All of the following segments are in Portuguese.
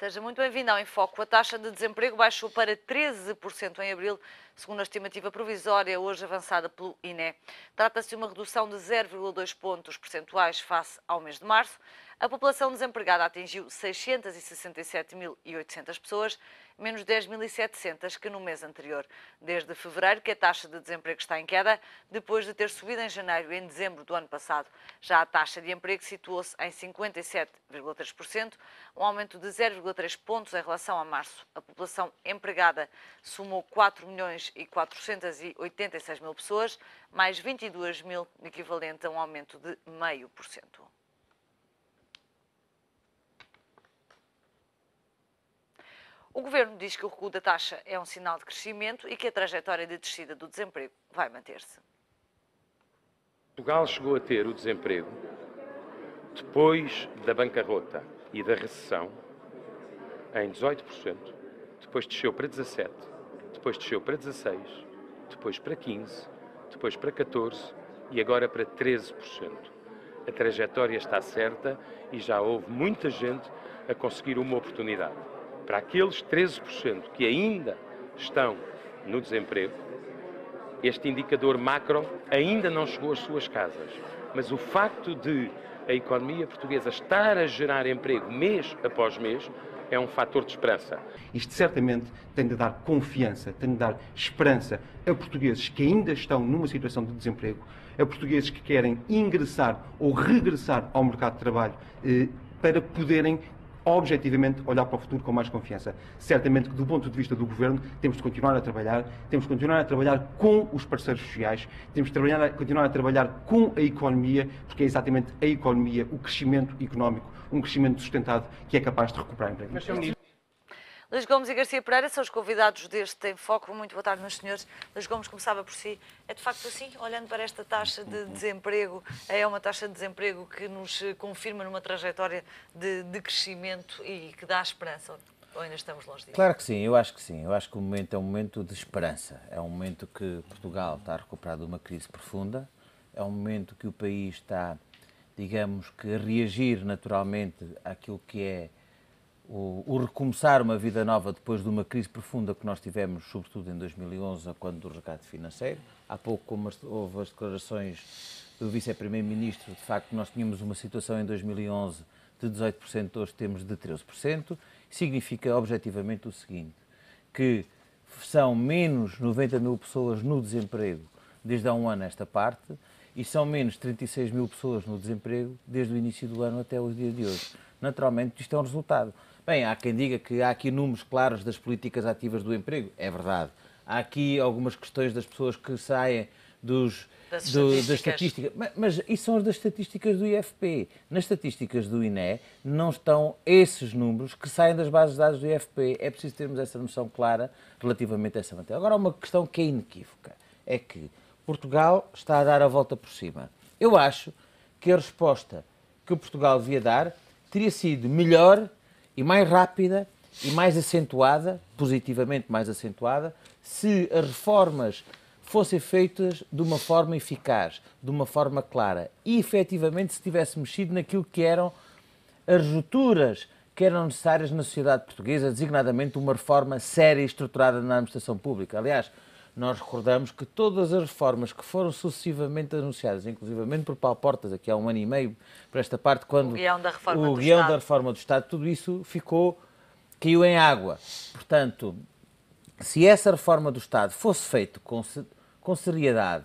Seja muito bem-vindo ao Enfoque. A taxa de desemprego baixou para 13% em abril, segundo a estimativa provisória hoje avançada pelo INE. Trata-se de uma redução de 0,2 pontos percentuais face ao mês de março. A população desempregada atingiu 667.800 pessoas, menos 10.700 que no mês anterior. Desde fevereiro que a taxa de desemprego está em queda, depois de ter subido em janeiro e em dezembro do ano passado. Já a taxa de emprego situou-se em 57,3%, um aumento de 0,3 pontos em relação a março. A população empregada somou 4 milhões e 486 mil pessoas, mais 22 mil, equivalente a um aumento de 0,5%. O governo diz que o recuo da taxa é um sinal de crescimento e que a trajetória de descida do desemprego vai manter-se. Portugal chegou a ter o desemprego depois da bancarrota e da recessão em 18%, depois desceu para 17, depois desceu para 16, depois para 15, depois para 14 e agora para 13%. A trajetória está certa e já houve muita gente a conseguir uma oportunidade para aqueles 13% que ainda estão no desemprego, este indicador macro ainda não chegou às suas casas. Mas o facto de a economia portuguesa estar a gerar emprego mês após mês é um fator de esperança. Isto certamente tem de dar confiança, tem de dar esperança a portugueses que ainda estão numa situação de desemprego, a portugueses que querem ingressar ou regressar ao mercado de trabalho eh, para poderem objetivamente olhar para o futuro com mais confiança. Certamente que, do ponto de vista do governo, temos de continuar a trabalhar, temos de continuar a trabalhar com os parceiros sociais, temos de trabalhar, continuar a trabalhar com a economia, porque é exatamente a economia, o crescimento económico, um crescimento sustentado que é capaz de recuperar emprego. Luís Gomes e Garcia Pereira são os convidados deste Em Foco. Muito boa tarde, meus senhores. Luís Gomes começava por si. É de facto assim, olhando para esta taxa de desemprego, é uma taxa de desemprego que nos confirma numa trajetória de, de crescimento e que dá esperança. Ou ainda estamos longe disso? Claro que sim, eu acho que sim. Eu acho que o momento é um momento de esperança. É um momento que Portugal está a recuperar de uma crise profunda. É um momento que o país está, digamos que, a reagir naturalmente àquilo que é o, o, recomeçar uma vida nova depois de uma crise profunda que nós tivemos, sobretudo em 2011, quando do resgate financeiro. Há pouco, como houve as declarações do vice-primeiro-ministro, de facto, nós tínhamos uma situação em 2011 de 18%, hoje temos de 13%. Significa, objetivamente, o seguinte, que são menos 90 mil pessoas no desemprego desde há um ano esta parte e são menos 36 mil pessoas no desemprego desde o início do ano até os dias de hoje. Naturalmente, isto é um resultado. Bem, há quem diga que há aqui números claros das políticas ativas do emprego. É verdade. Há aqui algumas questões das pessoas que saem dos, das, do, estatísticas. das estatísticas. Mas, mas isso são as das estatísticas do IFP. Nas estatísticas do INE não estão esses números que saem das bases de dados do IFP. É preciso termos essa noção clara relativamente a essa matéria. Agora, uma questão que é inequívoca é que Portugal está a dar a volta por cima. Eu acho que a resposta que Portugal devia dar teria sido melhor e mais rápida e mais acentuada, positivamente mais acentuada, se as reformas fossem feitas de uma forma eficaz, de uma forma clara e efetivamente se tivesse mexido naquilo que eram as rupturas que eram necessárias na sociedade portuguesa, designadamente uma reforma séria e estruturada na administração pública. Aliás, nós recordamos que todas as reformas que foram sucessivamente anunciadas, inclusivamente por Paulo Portas, aqui há um ano e meio, para esta parte, quando o guião da reforma, do, guião Estado. Da reforma do Estado, tudo isso ficou, caiu em água. Portanto, se essa reforma do Estado fosse feita com, com seriedade,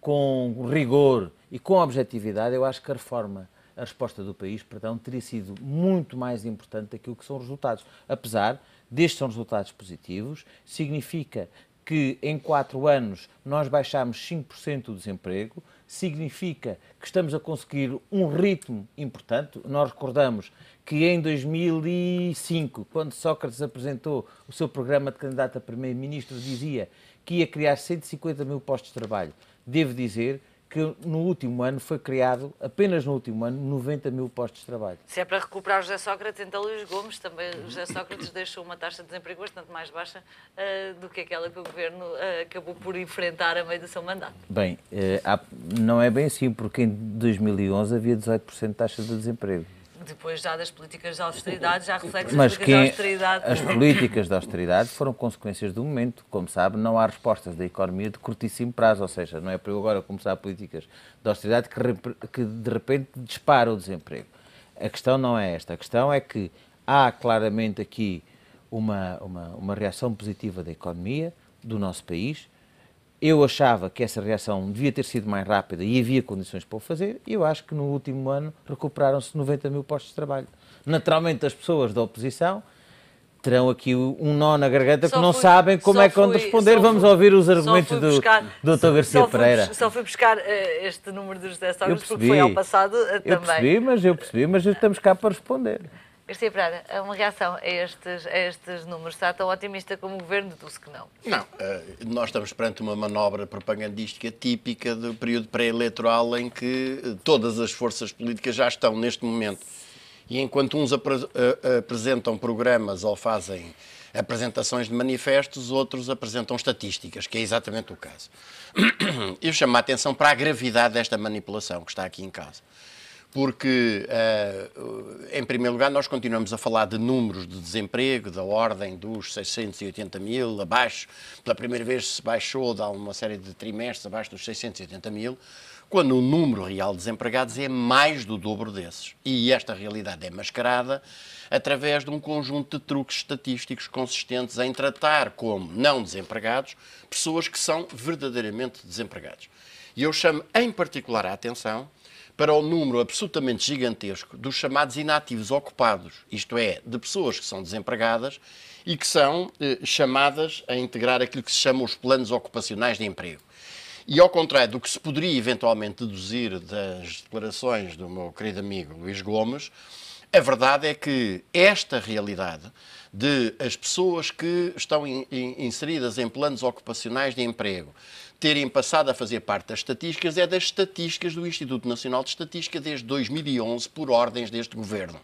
com rigor e com objetividade, eu acho que a reforma a resposta do país, perdão, teria sido muito mais importante daquilo que são os resultados. Apesar destes são resultados positivos, significa que em quatro anos nós baixámos 5% o desemprego, significa que estamos a conseguir um ritmo importante. Nós recordamos que em 2005, quando Sócrates apresentou o seu programa de candidato a primeiro-ministro, dizia que ia criar 150 mil postos de trabalho. Devo dizer que no último ano foi criado, apenas no último ano, 90 mil postos de trabalho. Se é para recuperar José Sócrates, então Luís Gomes também. José Sócrates deixou uma taxa de desemprego bastante mais baixa uh, do que aquela que o governo uh, acabou por enfrentar a meio do seu mandato. Bem, uh, há, não é bem assim, porque em 2011 havia 18% de taxa de desemprego depois já das políticas de austeridade, já reflexo Mas políticas de austeridade. As políticas de austeridade foram consequências do momento. Como sabe, não há respostas da economia de curtíssimo prazo, ou seja, não é para eu agora começar políticas de austeridade que, que de repente dispara o desemprego. A questão não é esta. A questão é que há claramente aqui uma, uma, uma reação positiva da economia, do nosso país, eu achava que essa reação devia ter sido mais rápida e havia condições para o fazer. e Eu acho que no último ano recuperaram-se 90 mil postos de trabalho. Naturalmente, as pessoas da oposição terão aqui um nó na garganta só que não fui, sabem como é que vão responder. Vamos fui, ouvir os argumentos do, do Dr. Garcia só Pereira. Fui, só fui buscar uh, este número dos 10 horas porque foi ao passado uh, também. Eu percebi, mas eu percebi, mas estamos cá para responder. Garcia Pereira, uma reação a estes, a estes números? Está tão otimista como o governo deduz que não? Não. Eh, nós estamos perante uma manobra propagandística típica do período pré-eleitoral em que eh, todas as forças políticas já estão neste momento. E enquanto uns eh, apresentam programas ou fazem apresentações de manifestos, outros apresentam estatísticas, que é exatamente o caso. Eu chamo a atenção para a gravidade desta manipulação que está aqui em casa porque, eh, em primeiro lugar, nós continuamos a falar de números de desemprego da ordem dos 680 mil, abaixo, pela primeira vez se baixou há uma série de trimestres abaixo dos 680 mil, quando o número real de desempregados é mais do dobro desses. E esta realidade é mascarada através de um conjunto de truques estatísticos consistentes em tratar como não desempregados pessoas que são verdadeiramente desempregados. E eu chamo em particular a atenção para o número absolutamente gigantesco dos chamados inativos ocupados, isto é, de pessoas que são desempregadas e que são eh, chamadas a integrar aquilo que se chama os planos ocupacionais de emprego. E ao contrário do que se poderia eventualmente deduzir das declarações do meu querido amigo Luís Gomes, a verdade é que esta realidade de as pessoas que estão inseridas em planos ocupacionais de emprego terem passado a fazer parte das estatísticas é das estatísticas do Instituto Nacional de Estatística desde 2011, por ordens deste governo.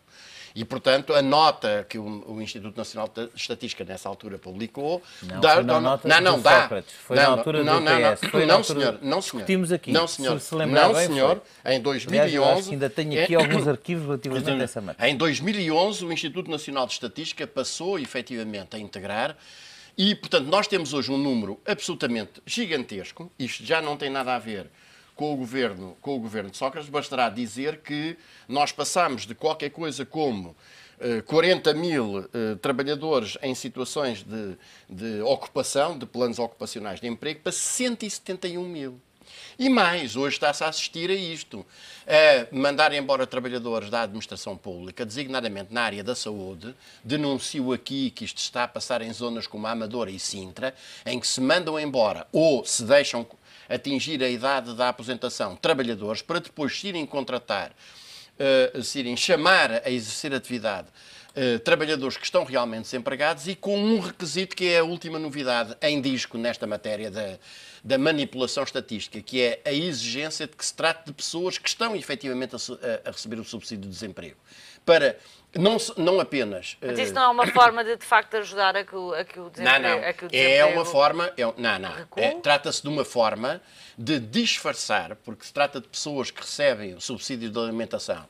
E, portanto, a nota que o, o Instituto Nacional de Estatística nessa altura publicou. Não, dá, não, nota não, não dá. Sócrates, foi não, na altura não, do não, PS. Não, foi não, senhor, não, senhor. aqui. Não, senhor. Se não, bem, senhor. Foi. Em 2011. Aliás, acho que ainda tenho aqui é... alguns arquivos relativamente a essa matéria. Em 2011, o Instituto Nacional de Estatística passou, efetivamente, a integrar. E, portanto, nós temos hoje um número absolutamente gigantesco. Isto já não tem nada a ver com o governo, com o governo de Sócrates, bastará dizer que nós passamos de qualquer coisa como 40 eh, mil eh, trabalhadores em situações de, de, ocupação, de planos ocupacionais de emprego, para 171 mil. E mais, hoje está-se a assistir a isto: a mandar embora trabalhadores da administração pública, designadamente na área da saúde. Denuncio aqui que isto está a passar em zonas como a Amadora e Sintra, em que se mandam embora ou se deixam atingir a idade da aposentação trabalhadores para depois se irem contratar, uh, se irem chamar a exercer atividade eh, trabalhadores que estão realmente desempregados e com um requisito que é a última novidade em disco nesta matéria da, da manipulação estatística, que é a exigência de que se trate de pessoas que estão efetivamente a, a receber o subsídio de desemprego. Para não, não apenas. Eh, Mas isso não é uma forma de, de facto, ajudar a que o, a que o desemprego. Não, não. Desemprego é uma forma. É, não, não. É, Trata-se de uma forma de disfarçar, porque se trata de pessoas que recebem o subsídio de alimentação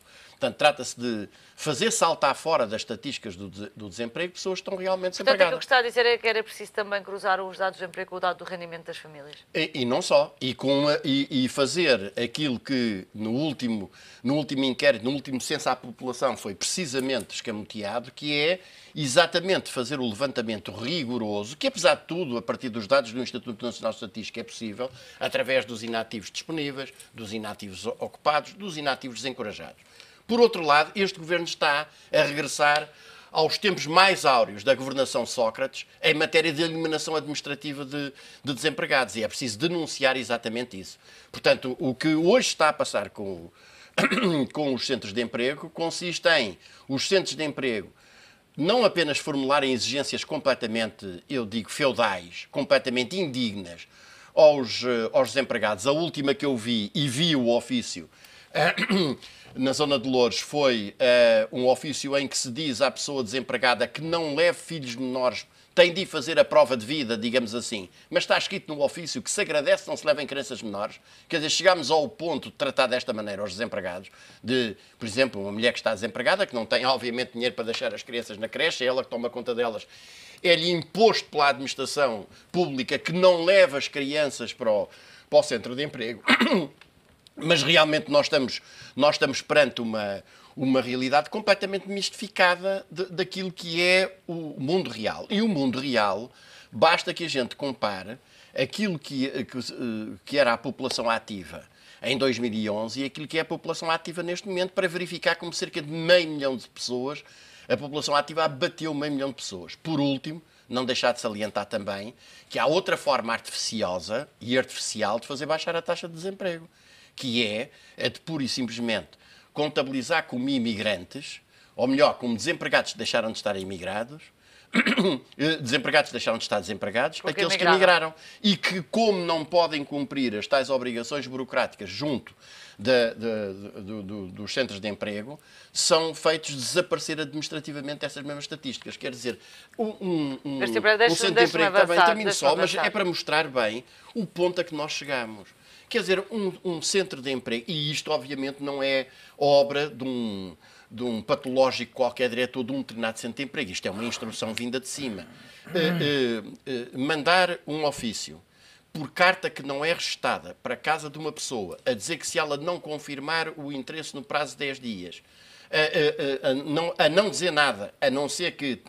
Portanto, trata-se de fazer saltar fora das estatísticas do, do desemprego pessoas que estão realmente desempregadas. Portanto, o que eu gostava de dizer é que era preciso também cruzar os dados do emprego com o dado do rendimento das famílias. E, e não só. E, com a, e, e, fazer aquilo que no último, no último inquérito, no último censo à população foi precisamente escamoteado, que é exatamente fazer o levantamento rigoroso, que apesar de tudo, a partir dos dados do Instituto Nacional de Estatística é possível, através dos inativos disponíveis, dos inativos ocupados, dos inativos desencorajados. Por outro lado, este governo está a regressar aos tempos mais áureos da governação Sócrates em matéria de eliminação administrativa de, de, desempregados. E é preciso denunciar exatamente isso. Portanto, o que hoje está a passar com, com os centros de emprego consiste em os centros de emprego não apenas formularem exigências completamente, eu digo, feudais, completamente indignas aos, eh, aos desempregados. A última que eu vi, e vi o ofício. na zona de Louros foi uh, um ofício em que se diz à pessoa desempregada que não leve filhos menores, tem de ir fazer a prova de vida, digamos assim. Mas está escrito no ofício que se agradece não se levem crianças menores. Quer dizer, chegámos ao ponto de tratar desta maneira os desempregados, de, por exemplo, uma mulher que está desempregada, que não tem, obviamente, dinheiro para deixar as crianças na creche, é ela que toma conta delas é-lhe imposto pela administração pública que não leva as crianças para o, para o centro de emprego. Mas realmente nós estamos, nós estamos perante uma, uma realidade completamente mistificada de, daquilo que é o mundo real. E o mundo real, basta que a gente compare aquilo que, eh, que, eh, que era a população ativa em 2011 e aquilo que é a população ativa neste momento, para verificar como cerca de meio milhão de pessoas, a população ativa abateu meio milhão de pessoas. Por último, não deixar de salientar também que há outra forma artificiosa e artificial de fazer baixar a taxa de desemprego que é a de pura e simplesmente contabilizar como imigrantes, ou melhor, como desempregados que deixaram de estar imigrados, eh, desempregados que deixaram de estar desempregados, Porque aqueles que emigraram. E que, como não podem cumprir as tais obrigações burocráticas junto de, de, de, dos centros de emprego, são feitos desaparecer administrativamente essas mesmas estatísticas. Quer dizer, um, um, um, mas, tipo, um centro de emprego, avançar, termino só, avançar. mas é para mostrar bem o ponto a que nós chegamos. Quer dizer, um, um centro de emprego, e isto obviamente não é obra de um, de um patológico qualquer diretor de um determinado centro de emprego. Isto é uma instrução vinda de cima. Uh, uh, uh, mandar um ofício por carta que não é registada para a casa de uma pessoa a dizer que se ela não confirmar o interesse no prazo de 10 dias, a, a, a, não, a não dizer nada, a não ser que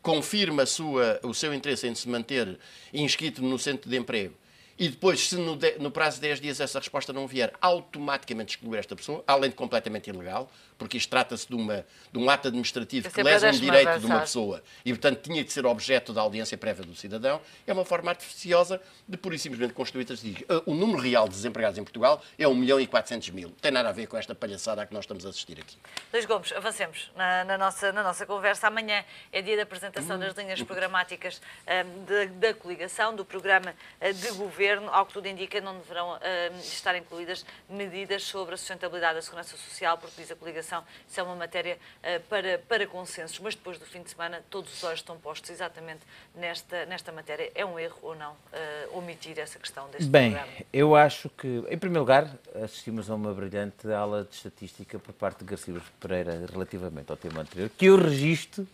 confirma sua, o seu interesse em se manter inscrito no centro de emprego e depois, se no, de, no prazo de 10 dias essa resposta não vier, automaticamente excluir esta pessoa, além de completamente ilegal, porque isto trata-se de, de um ato administrativo que lesa um direito avançar. de uma pessoa e, portanto, tinha de ser objeto da audiência prévia do cidadão, é uma forma artificiosa de pura e simplesmente construir ah, o número real de desempregados em Portugal é 1 milhão e 400 mil. Não tem nada a ver com esta palhaçada a que nós estamos a assistir aqui. Luís Gomes, avancemos na, na nossa, na nossa conversa. Amanhã é dia da apresentação das linhas programáticas um, ah, de, da coligação, do programa ah, de governo. Ao que tudo indica, não deverão um, estar incluídas medidas sobre a sustentabilidade da segurança social, porque diz a coligação imigração, isso é uma matéria uh, para, para consensos, mas depois do fim de semana todos os olhos estão postos exatamente nesta, nesta matéria. É um erro ou não uh, omitir essa questão deste Bem, programa? Bem, eu acho que, em primeiro lugar, assistimos a uma brilhante aula de estatística por parte de Garcia Pereira relativamente ao tema anterior, que eu registro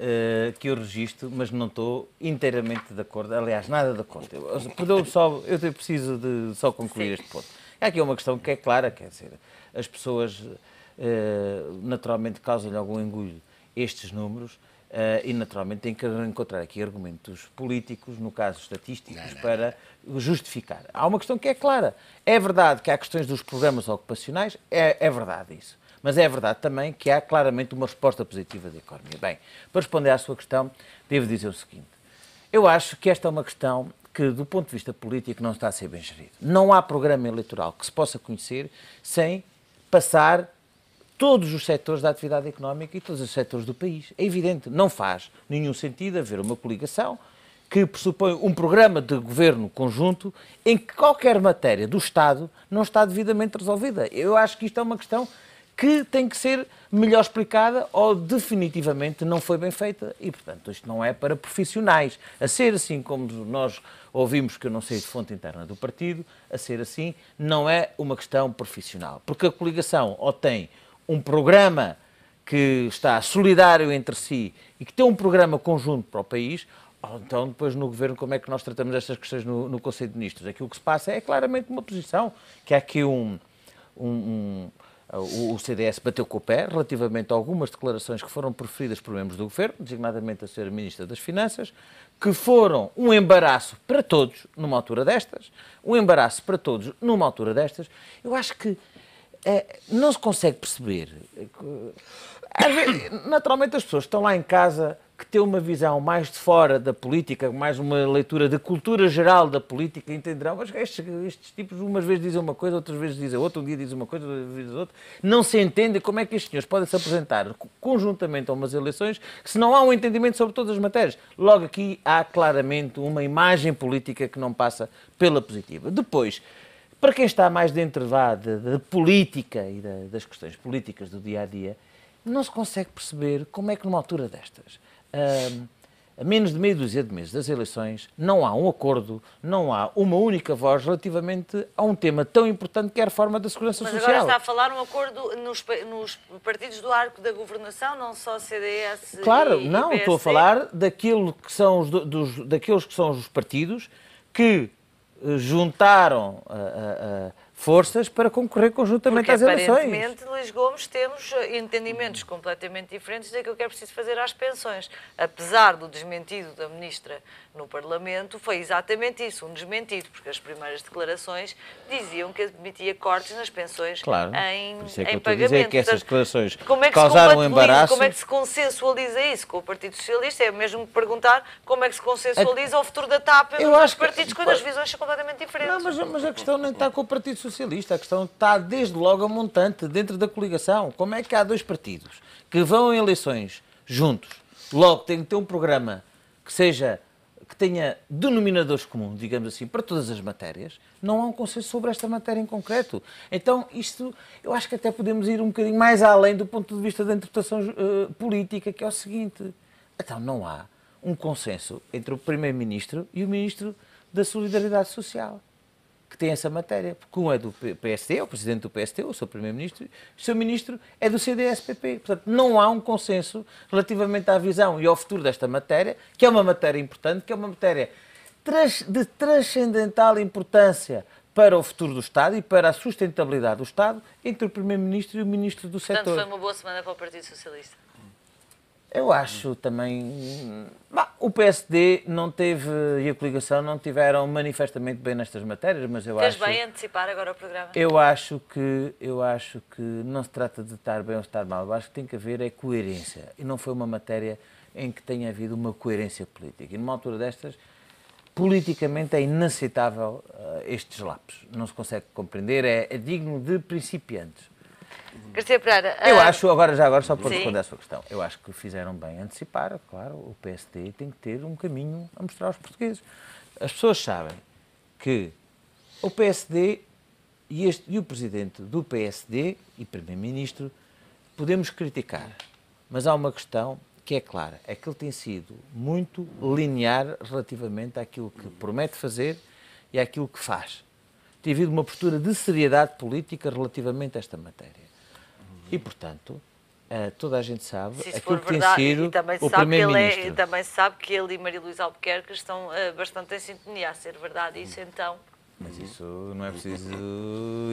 Uh, que eu registro, mas não estou inteiramente de acordo. Aliás, nada de acordo. perdoe só, eu preciso de só concluir Sim. este ponto. Aqui é uma questão que é clara, quer dizer, as pessoas eh, naturalmente causa-lhe algum engulho estes números, Uh, e naturalmente tem que encontrar aqui argumentos políticos, no caso estatísticos, não, não, para justificar. Há uma questão que é clara. É verdade que há questões dos programas ocupacionais, é, é verdade isso. Mas é verdade também que há claramente uma resposta positiva da economia. Bem, para responder à sua questão, devo dizer o seguinte: eu acho que esta é uma questão que, do ponto de vista político, não está a ser bem gerida. Não há programa eleitoral que se possa conhecer sem passar todos os setores da atividade económica e todos os setores do país. É evidente, não faz nenhum sentido haver uma coligação que pressupõe um programa de governo conjunto em que qualquer matéria do Estado não está devidamente resolvida. Eu acho que isto é uma questão que tem que ser melhor explicada ou definitivamente não foi bem feita e, portanto, isto não é para profissionais. A ser assim, como nós ouvimos que eu não sei de fonte interna do partido, a ser assim, não é uma questão profissional. Porque a coligação ou tem um programa que está solidário entre si e que tem um programa conjunto para o país, ou então depois no governo como é que nós tratamos estas questões no, no Conselho de Ministros. Aquilo que se passa é claramente uma posição, que há aqui um, um, um... o CDS bateu com o pé relativamente a algumas declarações que foram proferidas por membros do governo, designadamente a ser Ministra das Finanças, que foram um embaraço para todos numa altura destas, um embaraço para todos numa altura destas. Eu acho que é, não se consegue perceber. naturalmente, as pessoas estão lá em casa que têm uma visão mais de fora da política, mais uma leitura da cultura geral da política, entenderão, mas estes, estes tipos umas vezes dizem uma coisa, outras vezes dizem outra, um dia dizem uma coisa, outra vez outra. Não se entende como é que estes senhores podem se apresentar conjuntamente a umas eleições se não há um entendimento sobre todas as matérias. Logo aqui há claramente uma imagem política que não passa pela positiva. Depois, para quem está mais dentro da, da, da política e da, das questões políticas do dia a dia, não se consegue perceber como é que, numa altura destas, a menos de meio dúzia de meses das eleições, não há um acordo, não há uma única voz relativamente a um tema tão importante que é a reforma da segurança Mas social. Mas agora está a falar um acordo nos, nos, partidos do arco da governação, não só CDS Claro, e, não, e estou a falar daquilo que são os, dos, daqueles que são os partidos que eh, juntaram uh, uh, forças para concorrer conjuntamente Porque, às eleições. Aparentemente, Luís Gomes, temos entendimentos completamente diferentes daquilo que é preciso fazer às pensões. Apesar do desmentido da ministra no Parlamento foi exatamente isso, um desmentido, porque as primeiras declarações diziam que admitia cortes nas pensões claro, em, isso é que em pagamento. Dizer que essas declarações como é que causaram um embaraço. Como é que se consensualiza isso com o Partido Socialista? É mesmo perguntar como é que se consensualiza a... o futuro da TAP Eu acho que... partidos quando as visões são completamente diferentes. Não, mas, mas a questão nem está com o Partido Socialista, a questão está desde logo a montante, dentro da coligação. Como é que há dois partidos que vão em eleições juntos, logo têm que ter um programa que seja que tenha denominadores comuns, digamos assim, para todas as matérias, não há um consenso sobre esta matéria em concreto. Então, isto, eu acho que até podemos ir um bocadinho mais além do ponto de vista da interpretação uh, política, que é o seguinte: então, não há um consenso entre o Primeiro-Ministro e o Ministro da Solidariedade Social que tem essa matéria. Porque um é do PST, é o presidente do PST, eu sou primeiro-ministro, o seu ministro é do CDS-PP. Portanto, não há um consenso relativamente à visão e ao futuro desta matéria, que é uma matéria importante, que é uma matéria de transcendental importância para o futuro do Estado e para a sustentabilidade do Estado entre o Primeiro-Ministro e o Ministro do Portanto, Setor. Portanto, foi uma boa semana para o Partido Socialista. Eu acho também. Bah, o PSD não teve e a coligação não tiveram manifestamente bem nestas matérias, mas eu acho. Queres bem antecipar agora o programa? Eu acho que eu acho que não se trata de estar bem ou estar mal. Eu acho que tem que haver é coerência e não foi uma matéria em que tenha havido uma coerência política. E numa altura destas, politicamente é inaceitável uh, estes lapsos. Não se consegue compreender. É, é digno de principiantes. Garcia Pereira. Eu ah, acho, agora já agora, só para Sim. responder à sua questão, eu acho que fizeram bem antecipar, claro, o PSD tem que ter um caminho a mostrar aos portugueses. As pessoas sabem que o PSD e, este, e o presidente do PSD e primeiro-ministro podemos criticar, mas há uma questão que é clara, é que ele tem sido muito linear relativamente àquilo que promete fazer e àquilo que faz. Tem havido uma postura de seriedade política relativamente a esta matéria. E, portanto, Uh, toda a gente sabe se aquilo que tem sido também o é- primeiro-ministro. É, também sabe que ele e Maria Luísa Albuquerque estão uh, bastante em sintonia, a ser verdade isso então. Mas isso não é preciso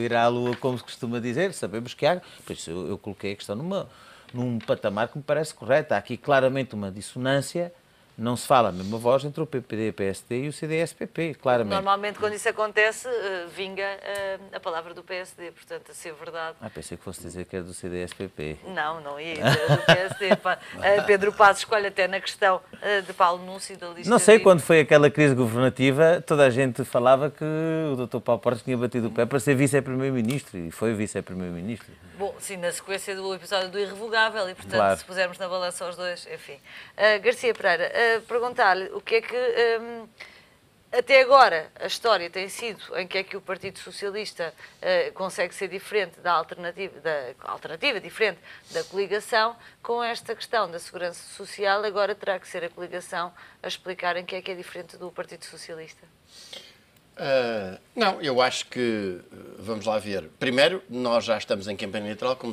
ir à lua, como se costuma dizer, sabemos que há. Por isso eu, eu coloquei a questão numa, num patamar que me parece correto. Há aqui claramente uma dissonância não se fala a mesma voz entre o PPD, PSD e o CDS-PP, claramente. Normalmente, quando isso acontece, eh, vinga eh, a palavra do PSD, portanto, a ser verdade. Ah, pensei que fosse dizer que era é do CDS-PP. Não, não ia, é, era é do PSD. Eh, Pedro Passos escolhe até na questão de Paulo Núncio da lista. Não sei, de... quando foi aquela crise governativa, toda a gente falava que o Dr. Paulo Portes tinha batido o pé para ser vice-primeiro-ministro, e foi vice-primeiro-ministro. Bom, sim, na sequência do episódio do Irrevogável, e portanto, claro. se pusermos na balança os dois, enfim. Uh, Garcia Pereira perguntar-lhe o que é que. Um, até agora, a história tem sido em que é que o Partido Socialista uh, consegue ser diferente da alternativa, da alternativa, diferente da coligação, com esta questão da segurança social, agora terá que ser a coligação a explicar em que é que é diferente do Partido Socialista. Uh, não, eu acho que, eh, vamos lá ver. Primeiro, nós já estamos em campanha eleitoral, como,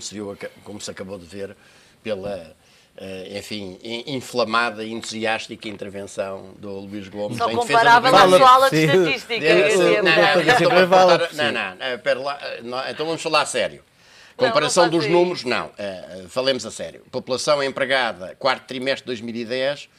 como se acabou de ver pela Uh, enfim, inflamada, entusiástica intervenção do Luís Gomes Só em defesa sua aula de estatística. É? Não, não, não, eh, lá, eh, não, então vamos falar a sério. Comparação não, não dos números, não. Uh, falemos a sério. População empregada, quarto trimestre de 2010,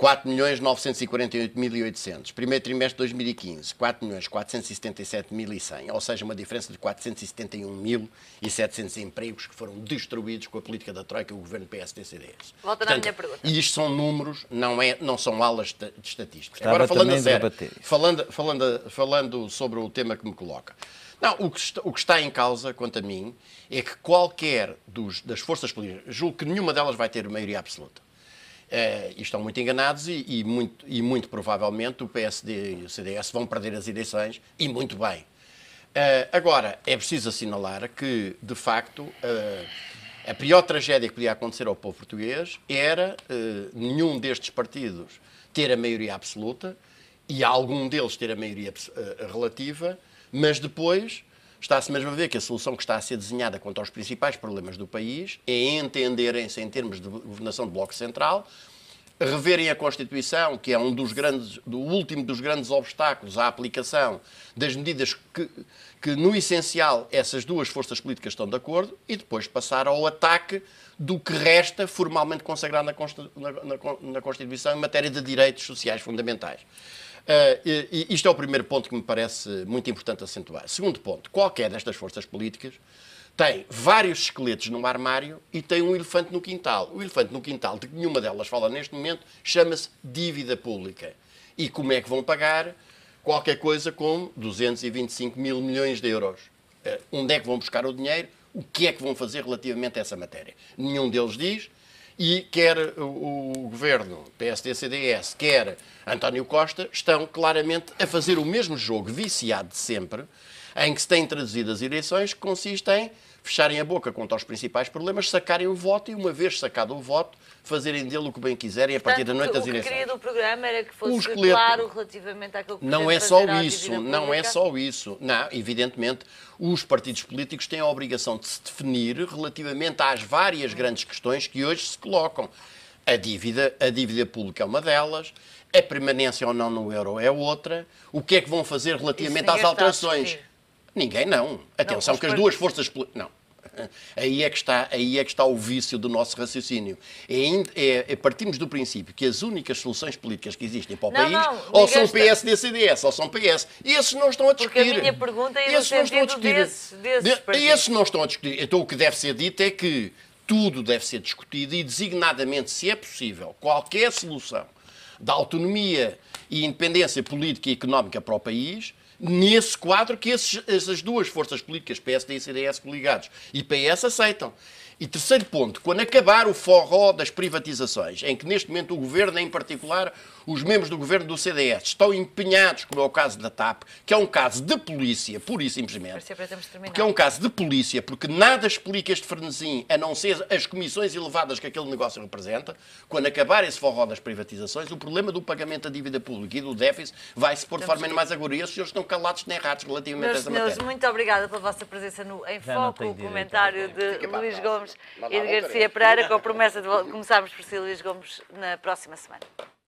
4.948.800. Primeiro trimestre de 2015, 4.477.100, ou seja, uma diferença de 471.700 empregos que foram destruídos com a política da Troika e o governo PSD-CDS. Volta Portanto, à minha pergunta. E isto são números, não, é, não são alas de, de estatística. Estava Agora, falando, a sério, falando, falando, falando sobre o tema que me coloca. Não, o que, está, o que está em causa, quanto a mim, é que qualquer dos, das forças políticas, julgo que nenhuma delas vai ter maioria absoluta eh, estão muito enganados e, e, muito, e muito provavelmente o PSD e o CDS vão perder as eleições e muito bem. Uh, agora, é preciso assinalar que, de facto, uh, a pior tragédia que podia acontecer ao povo português era uh, nenhum destes partidos ter a maioria absoluta e algum deles ter a maioria relativa, mas depois Está-se mesmo a ver que a solução que está a ser desenhada quanto aos principais problemas do país é entenderem-se em termos de governação de Bloco Central, reverem a Constituição, que é um dos grandes, do último dos grandes obstáculos à aplicação das medidas que, que, no essencial, essas duas forças políticas estão de acordo, e depois passar ao ataque do que resta formalmente consagrado na, Constituição em matéria de direitos sociais fundamentais. Eh, isto é o primeiro ponto que me parece muito importante acentuar. Segundo ponto, qualquer destas forças políticas tem vários esqueletos num armário e tem um elefante no quintal. O elefante no quintal, de que nenhuma delas fala neste momento, chama-se dívida pública. E como é que vão pagar? Qualquer coisa como 225 mil milhões de euros. Eh, onde é que vão buscar o dinheiro? O que é que vão fazer relativamente a essa matéria? Nenhum deles diz e quer o, o governo PSD-CDS, quer António Costa, estão claramente a fazer o mesmo jogo viciado de sempre, em que se têm traduzido as eleições, que consiste em fecharem a boca quanto aos principais problemas, sacarem o voto e, uma vez sacado o voto, fazerem dele o que bem quiserem a partir Portanto, da noite das eleições. O que queria do programa era que fosse claro relativamente àquilo que Não é só isso, não é só isso. Não, evidentemente, os partidos políticos têm a obrigação de se definir relativamente às várias grandes questões que hoje se colocam. A dívida, a dívida pública é uma delas, a permanência ou não no euro é outra, o que é que vão fazer relativamente às alterações Ninguém não. Atenção não, que as duas forças políticas. não. Aí é, que está, aí é que está o vício do nosso raciocínio. É, é, é, partimos do princípio que as únicas soluções políticas que existem para o não, país não, ou são e cds ou são PS. E esses não estão a discutir. Porque a minha pergunta é esses não estão a discutir. Desse, desses esses não estão a discutir. Então o que deve ser dito é que tudo deve ser discutido e designadamente, se é possível, qualquer solução da autonomia e independência política e económica para o país, nesse quadro que esses, essas duas forças políticas, PSD e CDS, coligados e PS, aceitam. E terceiro ponto, quando acabar o forró das privatizações, em que neste momento o governo, em particular os membros do governo do CDS, estão empenhados, como é o caso da TAP, que é um caso de polícia, pura e simplesmente. Porque é um caso de polícia, porque nada explica este frenesim a não ser as comissões elevadas que aquele negócio representa. Quando acabar esse forró das privatizações, o problema do pagamento da dívida dívida pública e do déficit vai se pôr de forma ainda mais E Os senhores estão calados nem ratos relativamente Meus a essa senhores, matéria. muito obrigada pela vossa presença no Em Foco, o comentário de Luís Gomes e de Garcia Pereira, com a promessa de começarmos por si, Luís Gomes, na próxima semana.